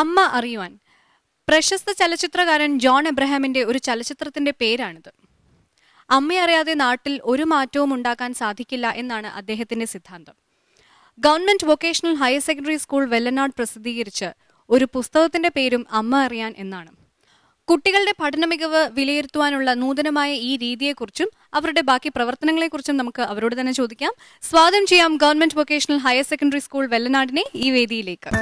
അമ്മ അറിയുവാൻ പ്രശസ്ത ചലച്ചിത്രകാരൻ ജോൺ എബ്രഹാമിന്റെ ഒരു ചലച്ചിത്രത്തിന്റെ പേരാണിത് അമ്മയറിയാതെ നാട്ടിൽ ഒരു മാറ്റവും ഉണ്ടാക്കാൻ സാധിക്കില്ല എന്നാണ് അദ്ദേഹത്തിന്റെ സിദ്ധാന്തം government vocational higher secondary school Vellanad പ്രസിദ്ധീകരിച്ച് ഒരു പുസ്തകത്തിന്റെ പേരും അമ്മ അറിയാൻ എന്നാണ് കുട്ടികളുടെ പഠന മികവ് വിലയിരുത്തുവാനുള്ള നൂതനമായ ഈ രീതിയെക്കുറിച്ചും അവരുടെ ബാക്കി പ്രവർത്തനങ്ങളെക്കുറിച്ചും നമുക്ക് അവരോട് തന്നെ ചോദിക്കാം സ്വാഗതം ചെയ്യാം government vocational higher secondary school വെല്ലനാടിനെ ഈ വേദിയിലേക്ക്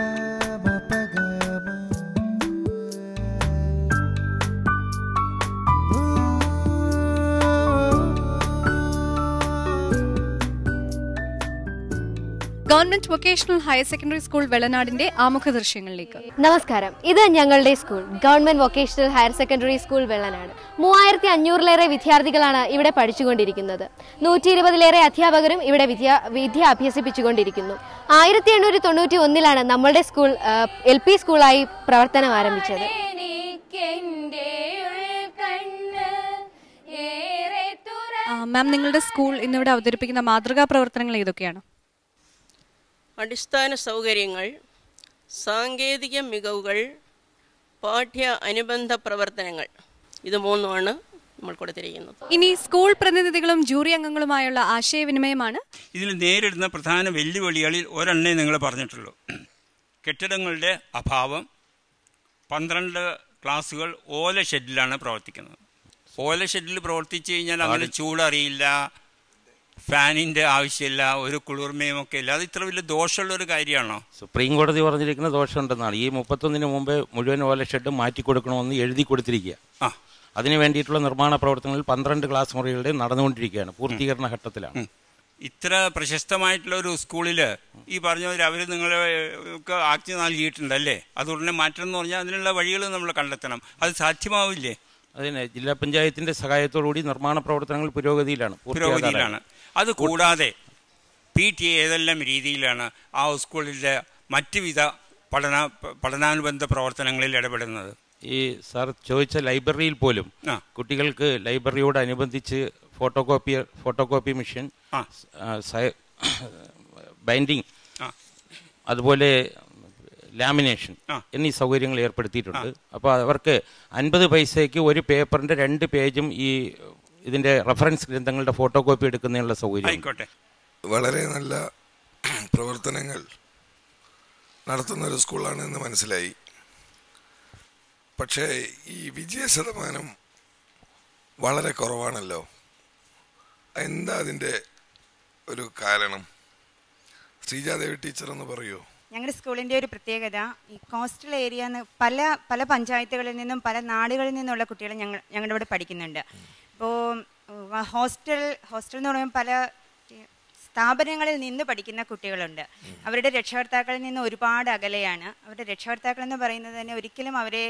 government vocational higher secondary school വെളനാടിന്റെ ആമുഖ ദൃശ്യങ്ങളിലേക്ക് നമസ്കാരം ഇത് ഞങ്ങളുടെ school government vocational higher secondary school Vellanad മൂവായിരത്തി അഞ്ഞൂറിലേറെ വിദ്യാർത്ഥികളാണ് ഇവിടെ പഠിച്ചുകൊണ്ടിരിക്കുന്നത് നൂറ്റി ഇരുപതിലേറെ അധ്യാപകരും ഇവിടെ വിദ്യ വിദ്യ അഭ്യസിപ്പിച്ചുകൊണ്ടിരിക്കുന്നു ആയിരത്തി എണ്ണൂറ്റി തൊണ്ണൂറ്റി ഒന്നിലാണ് നമ്മളുടെ സ്കൂൾ എൽ പി സ്കൂളായി പ്രവർത്തനം ആരംഭിച്ചത് മാം നിങ്ങളുടെ സ്കൂൾ ഇന്നിവിടെ അവതരിപ്പിക്കുന്ന മാതൃകാ പ്രവർത്തനങ്ങൾ ഏതൊക്കെയാണ് അടിസ്ഥാന സൗകര്യങ്ങൾ സാങ്കേതിക മികവുകൾ പാഠ്യ അനുബന്ധ പ്രവർത്തനങ്ങൾ ഇത് മൂന്നുമാണ് നമ്മൾ കൊടുത്തിരിക്കുന്നത് ഇനി സ്കൂൾ പ്രതിനിധികളും ജൂറി അംഗങ്ങളുമായുള്ള ആശയവിനിമയമാണ് ഇതിൽ നേരിടുന്ന പ്രധാന വെല്ലുവിളികളിൽ ഒരെണ്ണേ നിങ്ങൾ പറഞ്ഞിട്ടുള്ളൂ കെട്ടിടങ്ങളുടെ അഭാവം പന്ത്രണ്ട് ക്ലാസ്സുകൾ ഓല ഷെഡിലാണ് പ്രവർത്തിക്കുന്നത് ഓല ഷെഡിൽ പ്രവർത്തിച്ചു കഴിഞ്ഞാൽ അങ്ങനെ ചൂടറിയില്ല ഫാനിന്റെ ആവശ്യമില്ല ഒരു കുളിർമയും ഒക്കെ ഇല്ല അത് ഇത്ര വലിയ ദോഷമുള്ള ഒരു കാര്യമാണോ സുപ്രീം കോടതി പറഞ്ഞിരിക്കുന്ന ദോഷമുണ്ടെന്നാണ് ഈ മുപ്പത്തൊന്നിന് മുമ്പേ മുഴുവൻ ഓല ഷെഡ് മാറ്റി കൊടുക്കണമെന്ന് എഴുതി കൊടുത്തിരിക്കുക ആ അതിന് വേണ്ടിയിട്ടുള്ള നിർമ്മാണ പ്രവർത്തനങ്ങളിൽ പന്ത്രണ്ട് ക്ലാസ് മുറികളുടെ നടന്നുകൊണ്ടിരിക്കുകയാണ് പൂർത്തീകരണ ഘട്ടത്തിലാണ് ഇത്ര പ്രശസ്തമായിട്ടുള്ള ഒരു സ്കൂളിൽ ഈ പറഞ്ഞവർ അവർ നിങ്ങളെ ആജ്ഞ അല്ലേ അത് ഉടനെ മാറ്റണം എന്ന് പറഞ്ഞാൽ അതിനുള്ള വഴികൾ നമ്മൾ കണ്ടെത്തണം അത് സാധ്യമാവില്ലേ അതിന് ജില്ലാ പഞ്ചായത്തിന്റെ സഹായത്തോടുകൂടി നിർമ്മാണ പ്രവർത്തനങ്ങൾ പുരോഗതിയിലാണ് പുരോഗതിയിലാണ് അത് കൂടാതെ പി ടി എ ഏതെല്ലാം രീതിയിലാണ് ആ സ്കൂളിലെ മറ്റുവിധ പഠന പഠനാനുബന്ധ പ്രവർത്തനങ്ങളിൽ ഇടപെടുന്നത് ഈ സാർ ചോദിച്ച ലൈബ്രറിയിൽ പോലും കുട്ടികൾക്ക് ലൈബ്രറിയോട് അനുബന്ധിച്ച് photo copy photo copy machine binding അതുപോലെ ലാമിനേഷൻ എന്നീ സൗകര്യങ്ങൾ ഏർപ്പെടുത്തിയിട്ടുണ്ട് അപ്പോൾ അവർക്ക് അൻപത് പൈസയ്ക്ക് ഒരു പേപ്പറിൻ്റെ രണ്ട് പേജും ഈ ഇതിന്റെ റഫറൻസ് ഗ്രന്ഥങ്ങളുടെ ഫോട്ടോ കോപ്പി എടുക്കുന്നതിനുള്ള സൗകര്യം ആയിക്കോട്ടെ വളരെ നല്ല പ്രവർത്തനങ്ങൾ നടത്തുന്ന ഒരു സ്കൂളാണ് എന്ന് മനസ്സിലായി പക്ഷേ ഈ വിജയ ശതമാനം വളരെ കുറവാണല്ലോ എന്താ അതിൻ്റെ ഒരു കാരണം ശ്രീജാദേവി ടീച്ചർ എന്ന് പറയൂ ഞങ്ങളുടെ സ്കൂളിൻ്റെ ഒരു പ്രത്യേകത ഈ കോസ്റ്റൽ ഏരിയ പല പല പഞ്ചായത്തുകളിൽ നിന്നും പല നാടുകളിൽ നിന്നുള്ള കുട്ടികൾ ഞങ്ങൾ ഞങ്ങളുടെ ഇവിടെ പഠിക്കുന്നുണ്ട് ഇപ്പോൾ ഹോസ്റ്റൽ ഹോസ്റ്റൽ എന്ന് പറയുമ്പോൾ പല സ്ഥാപനങ്ങളിൽ നിന്ന് പഠിക്കുന്ന കുട്ടികളുണ്ട് അവരുടെ രക്ഷകർത്താക്കളിൽ നിന്ന് ഒരുപാട് അകലെയാണ് അവരുടെ രക്ഷകർത്താക്കൾ എന്ന് പറയുന്നത് തന്നെ ഒരിക്കലും അവരെ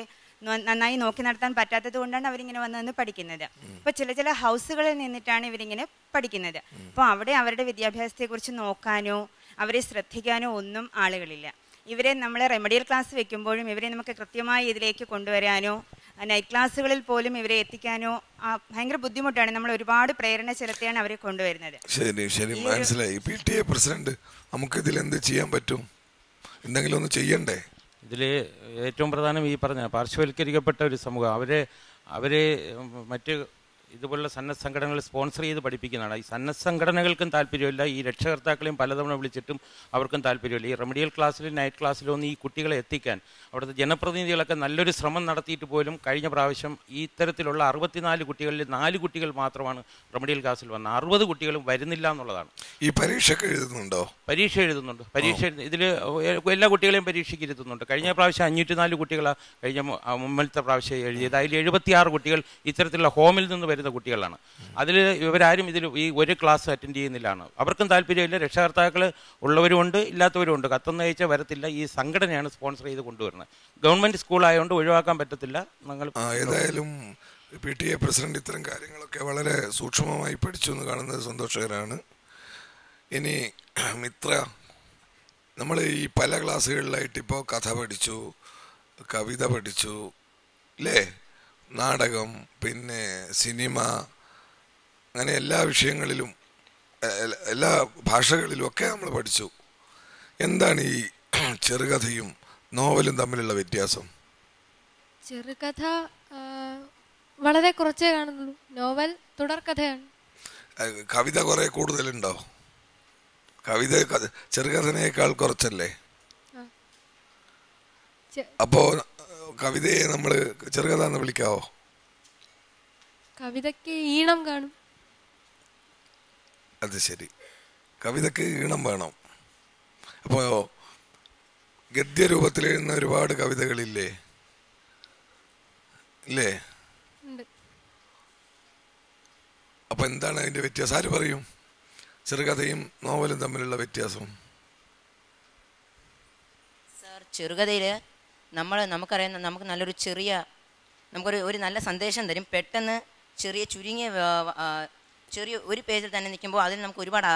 നന്നായി നോക്കി നടത്താൻ പറ്റാത്തത് കൊണ്ടാണ് അവരിങ്ങനെ വന്ന് നിന്ന് പഠിക്കുന്നത് അപ്പോൾ ചില ചില ഹൗസുകളിൽ നിന്നിട്ടാണ് ഇവരിങ്ങനെ പഠിക്കുന്നത് അപ്പോൾ അവിടെ അവരുടെ വിദ്യാഭ്യാസത്തെക്കുറിച്ച് നോക്കാനോ അവരെ ശ്രദ്ധിക്കാനോ ഒന്നും ആളുകളില്ല ഇവരെ നമ്മൾ റെമഡിയൽ ക്ലാസ് വെക്കുമ്പോഴും ഇവരെ നമുക്ക് കൃത്യമായി ഇതിലേക്ക് കൊണ്ടുവരാനോ നൈറ്റ് ക്ലാസ്സുകളിൽ പോലും ഇവരെ എത്തിക്കാനോ ഭയങ്കര ബുദ്ധിമുട്ടാണ് നമ്മൾ ഒരുപാട് പ്രേരണ ചെലുത്തിയാണ് അവരെ കൊണ്ടുവരുന്നത് ശരി ശരി മനസ്സിലായി പി ടി എ പ്രസിഡന്റ് നമുക്ക് ഇതിൽ എന്ത് ചെയ്യാൻ പറ്റും എന്തെങ്കിലും ഒന്ന് ചെയ്യണ്ടേ ഇതിൽ ഏറ്റവും പ്രധാനം ഈ പറഞ്ഞ പാർശ്വവൽക്കരിക്കപ്പെട്ട ഒരു സമൂഹം അവരെ അവരെ മറ്റ് ഇതുപോലുള്ള സന്നദ്ധ സംഘടനകൾ സ്പോൺസർ ചെയ്ത് പഠിപ്പിക്കുന്നതാണ് ഈ സന്നദ്ധ സംഘടനകൾക്കും താല്പര്യമില്ല ഈ രക്ഷകർത്താക്കളെയും പലതവണ വിളിച്ചിട്ടും അവർക്കും താല്പര്യമില്ല ഈ റെമഡിയൽ ക്ലാസ്സിലും നൈറ്റ് ക്ലാസ്സിലും ഒന്നും ഈ കുട്ടികളെ എത്തിക്കാൻ അവിടുത്തെ ജനപ്രതിനിധികളൊക്കെ നല്ലൊരു ശ്രമം നടത്തിയിട്ട് പോലും കഴിഞ്ഞ പ്രാവശ്യം ഈ ഇത്തരത്തിലുള്ള അറുപത്തിനാല് കുട്ടികളിൽ നാല് കുട്ടികൾ മാത്രമാണ് റെമഡിയൽ ക്ലാസ്സിൽ വന്ന അറുപത് കുട്ടികളും വരുന്നില്ല എന്നുള്ളതാണ് ഈ പരീക്ഷ എഴുതുന്നുണ്ടോ പരീക്ഷ എഴുതുന്നുണ്ട് പരീക്ഷ ഇതിൽ എല്ലാ കുട്ടികളെയും പരീക്ഷയ്ക്ക് ഇരുത്തുന്നുണ്ട് കഴിഞ്ഞ പ്രാവശ്യം അഞ്ഞൂറ്റി നാല് കുട്ടികളാണ് കഴിഞ്ഞ മുമ്പത്തെ പ്രാവശ്യം എഴുതിയത് അതിൽ എഴുപത്തിയാറ് കുട്ടികൾ ഇത്തരത്തിലുള്ള ഹോമിൽ നിന്ന് വരുന്ന കുട്ടികളാണ് അതിൽ ഇവരാരും ഇതിൽ ഈ ഒരു ക്ലാസ് അറ്റൻഡ് ചെയ്യുന്നില്ലാണ് അവർക്കും താല്പര്യമില്ല രക്ഷാകർത്താക്കൾ ഉള്ളവരുമുണ്ട് ഇല്ലാത്തവരുമുണ്ട് കത്തൊന്നും അയച്ച വരത്തില്ല ഈ സംഘടനയാണ് സ്പോൺസർ ചെയ്ത് കൊണ്ടുവരുന്നത് ഗവൺമെൻറ് ആയതുകൊണ്ട് ഒഴിവാക്കാൻ പറ്റത്തില്ല നിങ്ങൾ ഏതായാലും പി ടി എ പ്രസിഡന്റ് ഇത്തരം കാര്യങ്ങളൊക്കെ വളരെ സൂക്ഷ്മമായി പഠിച്ചു എന്ന് കാണുന്നത് സന്തോഷകരമാണ് ഇനി മിത്ര നമ്മൾ ഈ പല ക്ലാസ്സുകളിലായിട്ട് ഇപ്പോൾ കഥ പഠിച്ചു കവിത പഠിച്ചു അല്ലേ നാടകം പിന്നെ സിനിമ അങ്ങനെ എല്ലാ വിഷയങ്ങളിലും എല്ലാ ഭാഷകളിലും ഒക്കെ നമ്മൾ പഠിച്ചു എന്താണ് ഈ ചെറുകഥയും നോവലും തമ്മിലുള്ള വ്യത്യാസം ചെറുകഥ വളരെ കുറച്ചേ കാണുന്നുള്ളൂ നോവൽ തുടർക്കഥയാണ് കവിത കുറെ കൂടുതലുണ്ടോ കവിത ചെറുകഥനേക്കാൾ കുറച്ചല്ലേ അപ്പോ കവിതയെ നമ്മൾ ചെറുകഥ എന്ന് വിളിക്കാവോ കവിതയ്ക്ക് ഈണം കാണും അത് ശരി കവിതയ്ക്ക് ഈണം വേണം അപ്പോൾ ഗദ്യരൂപത്തിൽ എഴുതുന്ന ഒരുപാട് കവിതകളില്ലേ ഇല്ലേ അപ്പൊ എന്താണ് അതിന്റെ വ്യത്യാസം ആര് പറയും ചെറുകഥയും നോവലും തമ്മിലുള്ള വ്യത്യാസം ചെറുകഥയില് നമ്മൾ നമുക്കറിയുന്ന നമുക്ക് നല്ലൊരു ചെറിയ നമുക്കൊരു ഒരു നല്ല സന്ദേശം തരും പെട്ടെന്ന് ചെറിയ ചുരുങ്ങിയ ചെറിയ ഒരു പേജിൽ തന്നെ നിൽക്കുമ്പോൾ അതിൽ നമുക്ക് ഒരുപാട്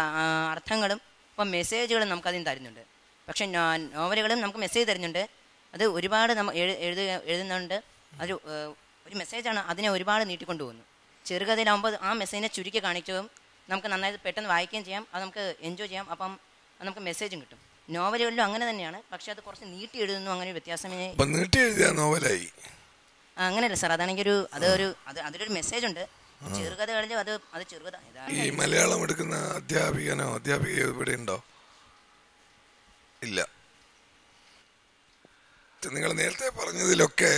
അർത്ഥങ്ങളും ഇപ്പം മെസ്സേജുകളും നമുക്കതിന് തരുന്നുണ്ട് പക്ഷേ നോവലുകളും നമുക്ക് മെസ്സേജ് തരുന്നുണ്ട് അത് ഒരുപാട് നമ്മൾ എഴുത എഴുതുന്നുണ്ട് അത് ഒരു മെസ്സേജാണ് അതിനെ ഒരുപാട് പോകുന്നു ചെറുകഥയിലാകുമ്പോൾ ആ മെസ്സേജിനെ ചുരുക്കി കാണിക്കുകയും നമുക്ക് നന്നായിട്ട് പെട്ടെന്ന് വായിക്കുകയും ചെയ്യാം അത് നമുക്ക് എൻജോയ് ചെയ്യാം അപ്പം നമുക്ക് മെസ്സേജും കിട്ടും നോവലുകളിലും അങ്ങനെ തന്നെയാണ് പക്ഷെ അത് കുറച്ച് നീട്ടി എഴുതുന്നു അങ്ങനെ ഒരു വ്യത്യാസം നീട്ടി എഴുതിയ നോവലായി അങ്ങനെയല്ല സാർ അതാണെങ്കിൽ ഒരു അതൊരു അത് അതിലൊരു മെസ്സേജ് ഉണ്ട് ചെറുകഥകളിലും അത് അത് ചെറുകഥ ഈ മലയാളം എടുക്കുന്ന അധ്യാപികനോ അധ്യാപികയോ ഇവിടെ ഉണ്ടോ ഇല്ല നിങ്ങൾ നേരത്തെ പറഞ്ഞതിലൊക്കെ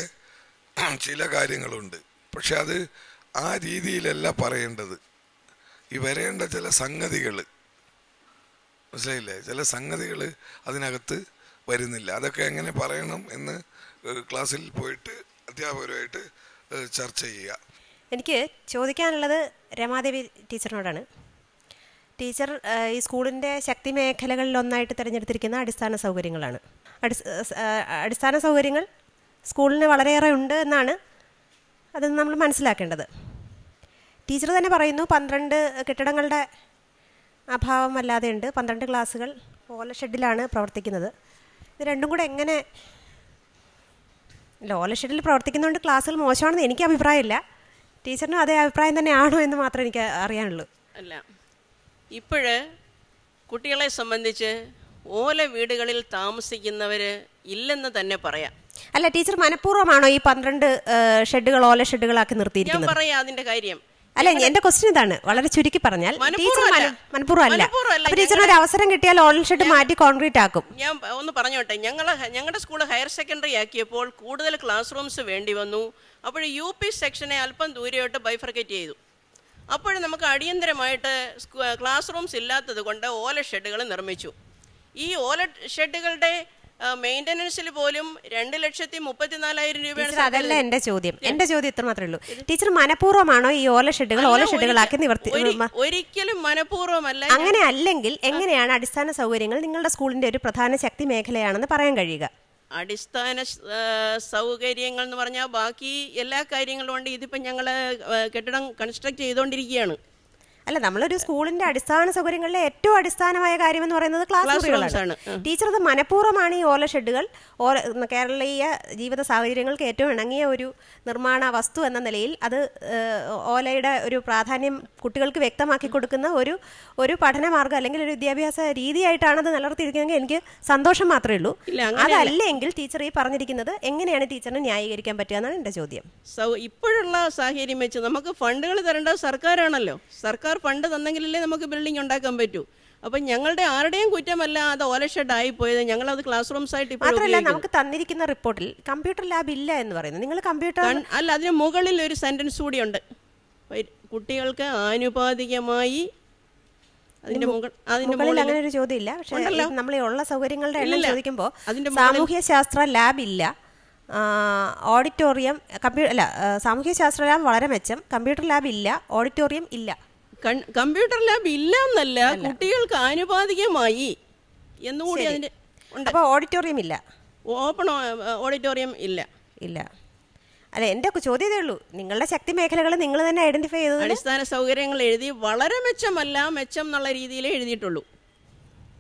ചില കാര്യങ്ങളുണ്ട് പക്ഷെ അത് ആ രീതിയിലല്ല പറയേണ്ടത് ഈ വരേണ്ട ചില സംഗതികൾ മനസ്സിലായില്ലേ ചില സംഗതികൾ അതിനകത്ത് വരുന്നില്ല അതൊക്കെ എങ്ങനെ പറയണം എന്ന് ക്ലാസ്സിൽ പോയിട്ട് അധ്യാപകരുമായിട്ട് ചർച്ച ചെയ്യുക എനിക്ക് ചോദിക്കാനുള്ളത് രമാദേവി ടീച്ചറിനോടാണ് ടീച്ചർ ഈ സ്കൂളിൻ്റെ ശക്തി മേഖലകളിൽ ഒന്നായിട്ട് തിരഞ്ഞെടുത്തിരിക്കുന്ന അടിസ്ഥാന സൗകര്യങ്ങളാണ് അടിസ്ഥാന സൗകര്യങ്ങൾ സ്കൂളിന് വളരെയേറെ ഉണ്ട് എന്നാണ് അത് നമ്മൾ മനസ്സിലാക്കേണ്ടത് ടീച്ചർ തന്നെ പറയുന്നു പന്ത്രണ്ട് കെട്ടിടങ്ങളുടെ അഭാവമല്ലാതെ ഉണ്ട് പന്ത്രണ്ട് ക്ലാസ്സുകൾ ഓല ഷെഡിലാണ് പ്രവർത്തിക്കുന്നത് ഇത് രണ്ടും കൂടെ എങ്ങനെ ഓല ഷെഡിൽ പ്രവർത്തിക്കുന്നതുകൊണ്ട് ക്ലാസ്സുകൾ മോശമാണെന്ന് എനിക്ക് അഭിപ്രായമില്ല ടീച്ചറിനും അതേ അഭിപ്രായം തന്നെയാണോ എന്ന് മാത്രമേ എനിക്ക് അറിയാനുള്ളൂ അല്ല ഇപ്പോഴ് കുട്ടികളെ സംബന്ധിച്ച് ഓല വീടുകളിൽ താമസിക്കുന്നവർ ഇല്ലെന്ന് തന്നെ പറയാം അല്ല ടീച്ചർ മനഃപൂർവ്വമാണോ ഈ പന്ത്രണ്ട് ഷെഡുകൾ ഓല ഷെഡുകളാക്കി നിർത്തിയിരിക്കുന്നത് ഞാൻ പറയാം അതിന്റെ കാര്യം അല്ല എന്റെ ക്വസ്റ്റ്യൻ ഇതാണ് വളരെ ചുരുക്കി പറഞ്ഞാൽ ടീച്ചർ മനഃപൂർവ്വം അല്ല ടീച്ചറിന് ഒരു അവസരം കിട്ടിയാൽ ഓൾ ഷെഡ് മാറ്റി കോൺക്രീറ്റ് ആക്കും ഞാൻ ഒന്ന് പറഞ്ഞോട്ടെ ഞങ്ങൾ ഞങ്ങളുടെ സ്കൂൾ ഹയർ സെക്കൻഡറി ആക്കിയപ്പോൾ കൂടുതൽ ക്ലാസ് റൂംസ് വേണ്ടി വന്നു അപ്പോൾ യു പി സെക്ഷനെ അല്പം ദൂരെയോട്ട് ബൈഫർക്കേറ്റ് ചെയ്തു അപ്പോൾ നമുക്ക് അടിയന്തരമായിട്ട് ക്ലാസ് റൂംസ് ഇല്ലാത്തത് കൊണ്ട് ഓല ഷെഡുകൾ നിർമ്മിച്ചു ഈ ഓല ഷെഡുകളുടെ മെയിൻ്റനൻസിൽ പോലും രണ്ട് ലക്ഷത്തി മുപ്പത്തിനാലായിരം രൂപയാണ് അതല്ല എന്റെ ചോദ്യം എന്റെ ചോദ്യം ഇത്ര മാത്രമേ ഉള്ളൂ ടീച്ചർ മനഃപൂർവ്വമാണോ ഈ ഓല ഷെഡുകൾ ഓല ഷെഡുകളാക്കി നിവർത്തി ഒരിക്കലും മനഃപൂർവ്വമല്ല അങ്ങനെ അല്ലെങ്കിൽ എങ്ങനെയാണ് അടിസ്ഥാന സൗകര്യങ്ങൾ നിങ്ങളുടെ സ്കൂളിന്റെ ഒരു പ്രധാന ശക്തി മേഖലയാണെന്ന് പറയാൻ കഴിയുക അടിസ്ഥാന സൗകര്യങ്ങൾ എന്ന് പറഞ്ഞാൽ ബാക്കി എല്ലാ കാര്യങ്ങളും ഉണ്ട് ഇതിപ്പോൾ ഞങ്ങൾ കെട്ടിടം കൺസ്ട്രക്ട് ചെയ്തുകൊണ്ടിരിക്കുകയാണ് അല്ല നമ്മളൊരു സ്കൂളിന്റെ അടിസ്ഥാന സൗകര്യങ്ങളിലെ ഏറ്റവും അടിസ്ഥാനമായ കാര്യം എന്ന് പറയുന്നത് ക്ലാസ് മുറികളാണ് ടീച്ചർ അത് മനഃപൂർവ്വമാണ് ഈ ഓല ഷെഡുകൾ ഓല കേരളീയ ജീവിത സാഹചര്യങ്ങൾക്ക് ഏറ്റവും ഇണങ്ങിയ ഒരു നിർമ്മാണ വസ്തു എന്ന നിലയിൽ അത് ഓലയുടെ ഒരു പ്രാധാന്യം കുട്ടികൾക്ക് വ്യക്തമാക്കി കൊടുക്കുന്ന ഒരു ഒരു പഠനമാർഗ്ഗം അല്ലെങ്കിൽ ഒരു വിദ്യാഭ്യാസ രീതിയായിട്ടാണ് അത് നിലനിർത്തിയിരിക്കുന്നതെങ്കിൽ എനിക്ക് സന്തോഷം മാത്രമേ ഉള്ളൂ അതല്ലെങ്കിൽ ടീച്ചർ ഈ പറഞ്ഞിരിക്കുന്നത് എങ്ങനെയാണ് ടീച്ചറിന് ന്യായീകരിക്കാൻ പറ്റുക എന്നാണ് എന്റെ ചോദ്യം ഇപ്പോഴുള്ള സാഹചര്യം വെച്ച് നമുക്ക് ഫണ്ടുകൾ തരേണ്ടത് സർക്കാരാണല്ലോ സർക്കാർ സർക്കാർ ഫണ്ട് തന്നെങ്കിലല്ലേ നമുക്ക് ബിൽഡിംഗ് ഉണ്ടാക്കാൻ പറ്റൂ അപ്പൊ ഞങ്ങളുടെ ആരുടെയും കുറ്റമല്ല അത് ഓലഷെഡായി പോയത് ഞങ്ങൾ അത് ക്ലാസ് റൂംസ് ആയിട്ട് മാത്രമല്ല നമുക്ക് തന്നിരിക്കുന്ന റിപ്പോർട്ടിൽ കമ്പ്യൂട്ടർ ലാബ് ഇല്ല എന്ന് പറയുന്നത് നിങ്ങൾ കമ്പ്യൂട്ടർ അല്ല അതിന് മുകളിൽ ഒരു സെന്റൻസ് കൂടി ഉണ്ട് കുട്ടികൾക്ക് ആനുപാതികമായി അങ്ങനെ ഒരു ചോദ്യമില്ല പക്ഷേ നമ്മൾ ഉള്ള സൗകര്യങ്ങളുടെ എണ്ണം ചോദിക്കുമ്പോൾ സാമൂഹ്യ ശാസ്ത്ര ലാബ് ഇല്ല ഓഡിറ്റോറിയം കമ്പ്യൂട്ടർ അല്ല സാമൂഹ്യ ശാസ്ത്ര ലാബ് വളരെ മെച്ചം കമ്പ്യൂട്ടർ ലാബ് ഇല്ല ഓഡിറ്റോറിയം ഇല്ല കമ്പ്യൂട്ടർ ലാബ് ഇല്ല എന്നല്ല കുട്ടികൾക്ക് ആനുപാതികമായി എന്നുകൂടി അതിന്റെ ഓഡിറ്റോറിയം ഇല്ല ഓപ്പൺ ഓഡിറ്റോറിയം ഇല്ല ഇല്ല അല്ല എൻ്റെ ചോദ്യമേ ഉള്ളൂ നിങ്ങളുടെ ശക്തി മേഖലകൾ നിങ്ങൾ തന്നെ ഐഡന്റിഫൈ ചെയ്തത് അടിസ്ഥാന സൗകര്യങ്ങൾ എഴുതി വളരെ മെച്ചമല്ല മെച്ചം എന്നുള്ള രീതിയിലേ എഴുതിയിട്ടുള്ളൂ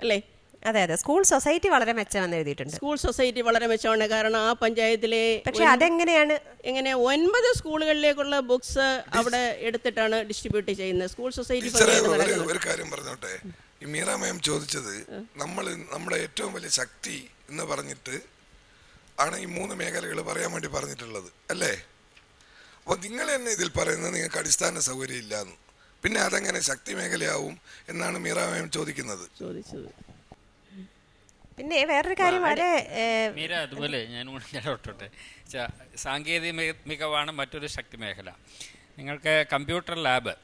അല്ലേ അതെ അതെ സ്കൂൾ സൊസൈറ്റി വളരെ മെച്ചമെന്ന് എഴുതിയിട്ടുണ്ട് സ്കൂൾ സൊസൈറ്റി വളരെ മെച്ചമാണ് കാരണം ആ പഞ്ചായത്തിലെ പക്ഷെ അതെങ്ങനെയാണ് എങ്ങനെ ഒൻപത് സ്കൂളുകളിലേക്കുള്ള ബുക്സ് അവിടെ എടുത്തിട്ടാണ് ഡിസ്ട്രിബ്യൂട്ട് ചെയ്യുന്നത് സ്കൂൾ സൊസൈറ്റി ഒരു കാര്യം പറഞ്ഞോട്ടെ ഈ മീറ ചോദിച്ചത് നമ്മൾ നമ്മുടെ ഏറ്റവും വലിയ ശക്തി എന്ന് പറഞ്ഞിട്ട് ആണ് ഈ മൂന്ന് മേഖലകൾ പറയാൻ വേണ്ടി പറഞ്ഞിട്ടുള്ളത് അല്ലേ അപ്പോൾ നിങ്ങൾ തന്നെ ഇതിൽ പറയുന്നത് നിങ്ങൾക്ക് അടിസ്ഥാന സൗകര്യം ഇല്ലാന്ന് പിന്നെ അതെങ്ങനെ ശക്തി മേഖലയാവും എന്നാണ് മീറാമയം ചോദിക്കുന്നത് ചോദിച്ചത് പിന്നെ വേറൊരു കാര്യം വളരെ മീര അതുപോലെ ഞാൻ ഒട്ടോട്ടെ സാങ്കേതിക മികവാണ് മറ്റൊരു ശക്തി മേഖല നിങ്ങൾക്ക് കമ്പ്യൂട്ടർ ലാബ്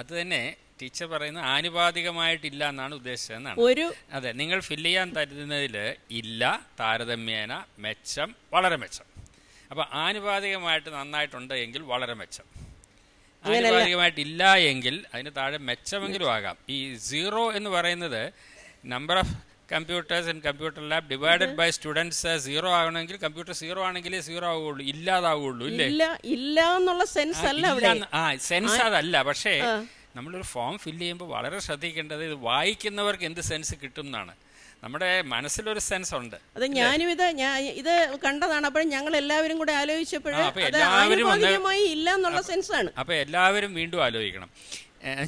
അത് തന്നെ ടീച്ചർ പറയുന്നത് ആനുപാതികമായിട്ടില്ല എന്നാണ് ഉദ്ദേശിച്ചതെന്നാണ് ഒരു അതെ നിങ്ങൾ ഫില്ല് ചെയ്യാൻ തരുന്നതിൽ ഇല്ല താരതമ്യേന മെച്ചം വളരെ മെച്ചം അപ്പം ആനുപാതികമായിട്ട് നന്നായിട്ടുണ്ട് എങ്കിൽ വളരെ മെച്ചം ആനുപാതികമായിട്ടില്ല എങ്കിൽ അതിന് താഴെ മെച്ചമെങ്കിലും ആകാം ഈ സീറോ എന്ന് പറയുന്നത് number of computers and computer lab divided by students zero ആവണമെങ്കിൽ കമ്പ്യൂട്ടർ സീറോ ആണെങ്കിൽ സീറോ ആവുള്ളൂ ഇല്ലാതാവുള്ളൂ ഇല്ലേ ഇല്ല എന്നുള്ള സെൻസ് അല്ല ആ സെൻസ് അതല്ല പക്ഷേ നമ്മളൊരു ഫോം ഫില്ല് ചെയ്യുമ്പോൾ വളരെ ശ്രദ്ധിക്കേണ്ടത് ഇത് വായിക്കുന്നവർക്ക് എന്ത് സെൻസ് കിട്ടും എന്നാണ് നമ്മുടെ മനസ്സിലൊരു സെൻസ് ഉണ്ട് അത് ഞാനും ഇത് ഞാൻ ഇത് കണ്ടതാണ് അപ്പോൾ ഞങ്ങൾ എല്ലാവരും കൂടെ ആലോചിച്ചപ്പോഴും ഇല്ല എന്നുള്ള സെൻസാണ് അപ്പൊ എല്ലാവരും വീണ്ടും ആലോചിക്കണം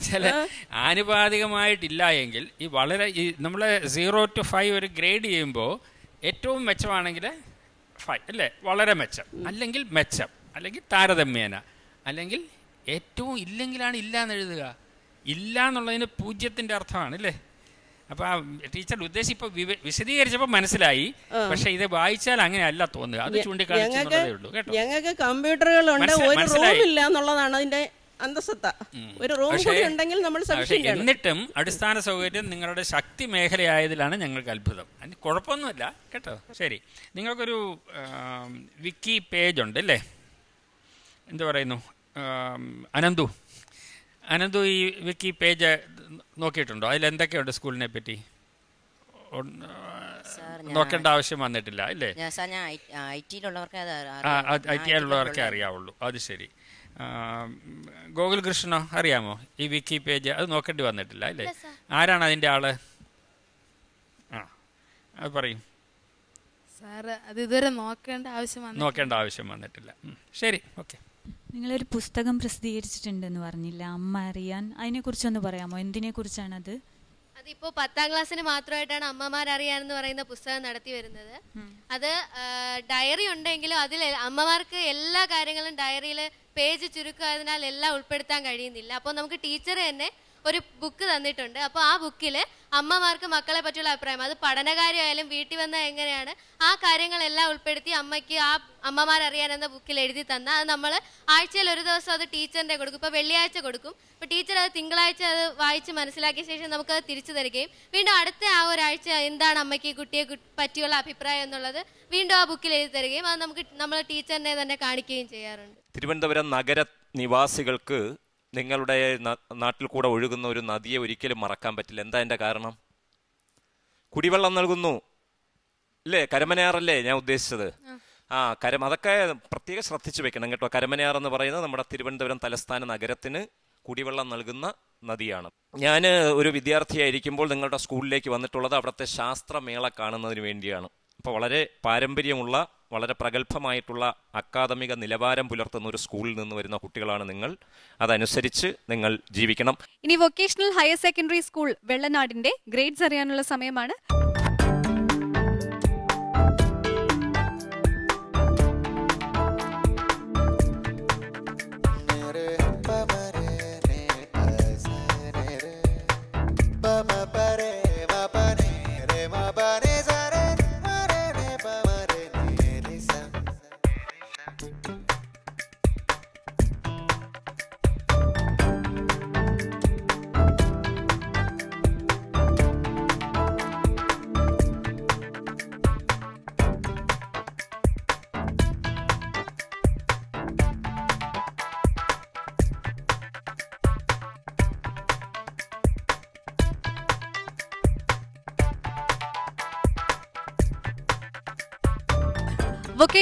ചില ആനുപാതികമായിട്ടില്ല എങ്കിൽ ഈ വളരെ ഈ നമ്മൾ സീറോ ടു ഫൈവ് ഒരു ഗ്രേഡ് ചെയ്യുമ്പോൾ ഏറ്റവും മെച്ചമാണെങ്കിൽ ഫൈവ് അല്ലേ വളരെ മെച്ചം അല്ലെങ്കിൽ മെച്ചം അല്ലെങ്കിൽ താരതമ്യേന അല്ലെങ്കിൽ ഏറ്റവും ഇല്ലെങ്കിലാണ് ഇല്ല എന്നെഴുതുക ഇല്ല എന്നുള്ളതിന് പൂജ്യത്തിൻ്റെ അർത്ഥമാണ് അല്ലേ അപ്പൊ ആ ടീച്ചർ ഉദ്ദേശിച്ച് ഇപ്പൊ വിശദീകരിച്ചപ്പോ മനസ്സിലായി പക്ഷെ ഇത് വായിച്ചാൽ അങ്ങനെയല്ല തോന്നുക അത് ചൂണ്ടിക്കാണിച്ചു ഞങ്ങൾക്ക് കമ്പ്യൂട്ടറുകളുണ്ട് ഒരു റൂമില്ല എന്നുള്ളതാണ് അതിന്റെ അന്തസത്ത ഒരു റൂം കൂടി ഉണ്ടെങ്കിൽ നമ്മൾ എന്നിട്ടും അടിസ്ഥാന സൗകര്യം നിങ്ങളുടെ ശക്തി മേഖലയായതിലാണ് ഞങ്ങൾക്ക് അത്ഭുതം അതിന് കുഴപ്പമൊന്നുമില്ല കേട്ടോ ശരി നിങ്ങൾക്കൊരു വിക്കി പേജ് ഉണ്ട് അല്ലേ എന്ത് പറയുന്നു അനന്തു അനന്തു ഈ വിക്കി പേജ് നോക്കിയിട്ടുണ്ടോ അതിൽ എന്തൊക്കെയുണ്ട് സ്കൂളിനെ പറ്റി നോക്കേണ്ട ആവശ്യം വന്നിട്ടില്ല അല്ലേ ഐ ടിയിലുള്ളവർക്കേ അറിയാവുള്ളൂ അത് ശരി ഗോകുൽ കൃഷ്ണ അറിയാമോ ഈ വിക്കി പേജ് അത് നോക്കേണ്ടി വന്നിട്ടില്ല അല്ലേ ആരാണ് അതിൻ്റെ ആള് ആ അത് പറയും അത് നോക്കേണ്ട ആവശ്യം നോക്കേണ്ട വന്നിട്ടില്ല ശരി ഓക്കെ നിങ്ങളൊരു പുസ്തകം പ്രസിദ്ധീകരിച്ചിട്ടുണ്ടെന്ന് പറഞ്ഞില്ല അമ്മ അറിയാൻ ഒന്ന് പറയാമോ എന്തിനെ അത് അതിപ്പോ പത്താം ക്ലാസ്സിന് മാത്രമായിട്ടാണ് അമ്മമാർ എന്ന് പറയുന്ന പുസ്തകം നടത്തി വരുന്നത് അത് ഡയറി ഉണ്ടെങ്കിലും അതിൽ അമ്മമാർക്ക് എല്ലാ കാര്യങ്ങളും ഡയറിയിൽ പേജ് ചുരുക്കമായതിനാൽ എല്ലാം ഉൾപ്പെടുത്താൻ കഴിയുന്നില്ല അപ്പോൾ നമുക്ക് ടീച്ചർ തന്നെ ഒരു ബുക്ക് തന്നിട്ടുണ്ട് അപ്പോൾ ആ ബുക്കിൽ അമ്മമാർക്ക് മക്കളെ പറ്റിയുള്ള അഭിപ്രായം അത് പഠനകാര്യമായാലും വീട്ടിൽ വന്ന എങ്ങനെയാണ് ആ കാര്യങ്ങളെല്ലാം ഉൾപ്പെടുത്തി അമ്മയ്ക്ക് ആ അമ്മമാരറിയാൻ എന്ന ബുക്കിൽ എഴുതി തന്ന അത് നമ്മൾ ആഴ്ചയിൽ ഒരു ദിവസം അത് ടീച്ചറിൻ്റെ കൊടുക്കും ഇപ്പോൾ വെള്ളിയാഴ്ച കൊടുക്കും അപ്പോൾ ടീച്ചർ അത് തിങ്കളാഴ്ച അത് വായിച്ച് മനസ്സിലാക്കിയ ശേഷം നമുക്കത് തിരിച്ചു തരികയും വീണ്ടും അടുത്ത ആ ഒരാഴ്ച എന്താണ് അമ്മയ്ക്ക് കുട്ടിയെ പറ്റിയുള്ള അഭിപ്രായം എന്നുള്ളത് വീണ്ടും ആ ബുക്കിൽ എഴുതി തരികയും അത് നമുക്ക് നമ്മൾ ടീച്ചറിനെ തന്നെ കാണിക്കുകയും ചെയ്യാറുണ്ട് തിരുവനന്തപുരം നഗര നിവാസികൾക്ക് നിങ്ങളുടെ നാട്ടിൽ കൂടെ ഒഴുകുന്ന ഒരു നദിയെ ഒരിക്കലും മറക്കാൻ പറ്റില്ല എന്താ എൻ്റെ കാരണം കുടിവെള്ളം നൽകുന്നു അല്ലേ കരമനയാറല്ലേ ഞാൻ ഉദ്ദേശിച്ചത് ആ കരം അതൊക്കെ പ്രത്യേകം ശ്രദ്ധിച്ചു വെക്കണം കേട്ടോ കരമനയാർ എന്ന് പറയുന്നത് നമ്മുടെ തിരുവനന്തപുരം തലസ്ഥാന നഗരത്തിന് കുടിവെള്ളം നൽകുന്ന നദിയാണ് ഞാൻ ഒരു വിദ്യാർത്ഥിയായിരിക്കുമ്പോൾ നിങ്ങളുടെ സ്കൂളിലേക്ക് വന്നിട്ടുള്ളത് അവിടുത്തെ ശാസ്ത്രമേള കാണുന്നതിന് വേണ്ടിയാണ് അപ്പോൾ വളരെ പാരമ്പര്യമുള്ള വളരെ പ്രഗത്ഭമായിട്ടുള്ള അക്കാദമിക നിലവാരം പുലർത്തുന്ന ഒരു സ്കൂളിൽ നിന്ന് വരുന്ന കുട്ടികളാണ് നിങ്ങൾ അതനുസരിച്ച് നിങ്ങൾ ജീവിക്കണം ഇനി വൊക്കേഷണൽ ഹയർ സെക്കൻഡറി സ്കൂൾ വെള്ളനാടിന്റെ ഗ്രേഡ്സ് അറിയാനുള്ള സമയമാണ്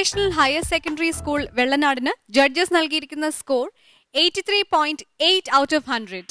വൊക്കേഷണൽ ഹയർ സെക്കൻഡറി സ്കൂൾ വെള്ളനാടിന് ജഡ്ജസ് നൽകിയിരിക്കുന്ന score eighty three point eight out of hundred